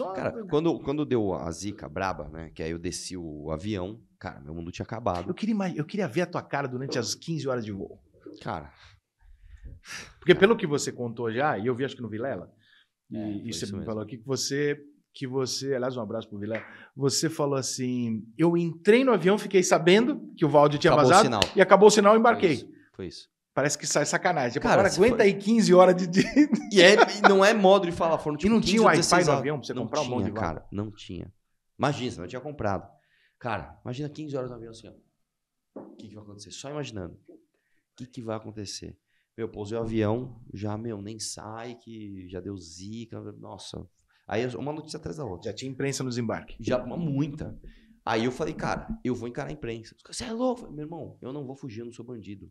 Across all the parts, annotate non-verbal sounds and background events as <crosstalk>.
Só cara, quando, quando deu a zica braba, né? Que aí eu desci o avião, cara, meu mundo tinha acabado. Eu queria, eu queria ver a tua cara durante as 15 horas de voo. Cara. Porque pelo que você contou já, e eu vi acho que no Vilela, e, É, e você me falou aqui que você. Que você, aliás, um abraço pro Vilela. Você falou assim: eu entrei no avião, fiquei sabendo que o Valde tinha Acabou o vazado sinal. e acabou o sinal, eu Foi embarquei. isso, Foi isso. Parece que sai sacanagem. Tipo, cara, Agora aguenta foi... aí 15 horas de dia. E, é, <laughs> e não é modo de falar forno. Tipo, e não tinha Wi-Fi no avião pra você não comprar tinha, um monte de cara. Não tinha. Imagina, você não tinha comprado. Cara, imagina 15 horas no avião assim, ó. O que, que vai acontecer? Só imaginando. O que, que vai acontecer? Meu, pousei o avião, já, meu, nem sai, que já deu zica. Nossa. Aí uma notícia atrás da outra. Já tinha imprensa no desembarque? Já, uma muita. Aí eu falei, cara, eu vou encarar a imprensa. você é louco? Meu irmão, eu não vou fugir, eu não sou bandido.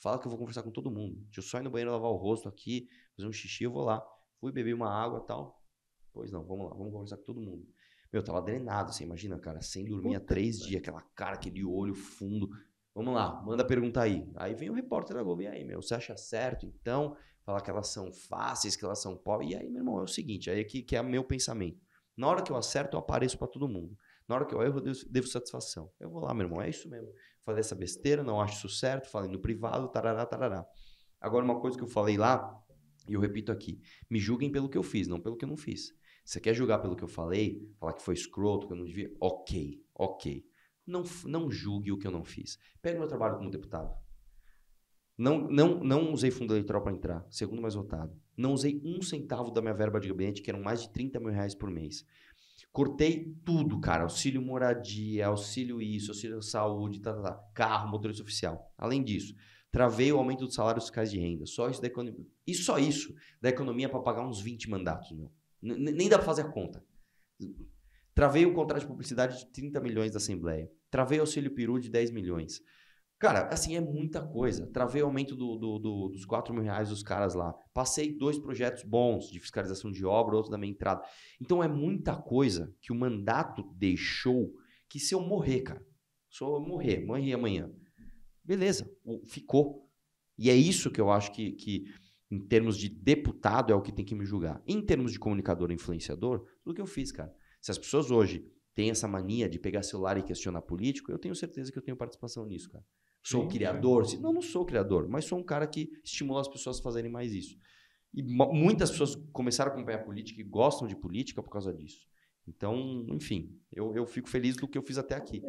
Fala que eu vou conversar com todo mundo. Deixa eu só ir no banheiro lavar o rosto aqui, fazer um xixi, eu vou lá. Fui beber uma água tal. Pois não, vamos lá, vamos conversar com todo mundo. Meu, tava drenado, você imagina, cara, sem dormir Puta há três dias, aquela cara, aquele olho fundo. Vamos lá, manda pergunta aí. Aí vem o repórter da Globo, e aí, meu, você acha certo então? Falar que elas são fáceis, que elas são pobres. E aí, meu irmão, é o seguinte, aí é que, que é meu pensamento. Na hora que eu acerto, eu apareço para todo mundo. Na hora que eu erro, eu devo, satisfação. Eu vou lá, meu irmão, é isso mesmo. Falei essa besteira, não acho isso certo, falei no privado, tarará, tarará. Agora, uma coisa que eu falei lá, e eu repito aqui: me julguem pelo que eu fiz, não pelo que eu não fiz. Você quer julgar pelo que eu falei, falar que foi escroto, que eu não devia? Ok, ok. Não, não julgue o que eu não fiz. Pega meu trabalho como deputado. Não, não, não usei fundo eleitoral para entrar, segundo mais votado. Não usei um centavo da minha verba de gabinete, que eram mais de 30 mil reais por mês. Cortei tudo, cara. Auxílio moradia, auxílio isso, auxílio saúde, tá, tá, tá. carro, motorista oficial. Além disso, travei o aumento dos salários fiscais de renda. Só isso da economia. E só isso da economia para pagar uns 20 mandatos, meu. N nem dá para fazer a conta. Travei o contrato de publicidade de 30 milhões da Assembleia. Travei auxílio peru de 10 milhões. Cara, assim, é muita coisa. Travei o aumento do, do, do, dos 4 mil reais dos caras lá. Passei dois projetos bons de fiscalização de obra, outro da minha entrada. Então é muita coisa que o mandato deixou que se eu morrer, cara, se eu morrer, morrer amanhã, beleza, ficou. E é isso que eu acho que, que, em termos de deputado, é o que tem que me julgar. Em termos de comunicador influenciador, tudo que eu fiz, cara. Se as pessoas hoje tem essa mania de pegar celular e questionar político, eu tenho certeza que eu tenho participação nisso, cara. Sou Sim, é. criador? É. Não, não sou criador, mas sou um cara que estimula as pessoas a fazerem mais isso. E muitas pessoas começaram a acompanhar política e gostam de política por causa disso. Então, enfim, eu, eu fico feliz do que eu fiz até aqui.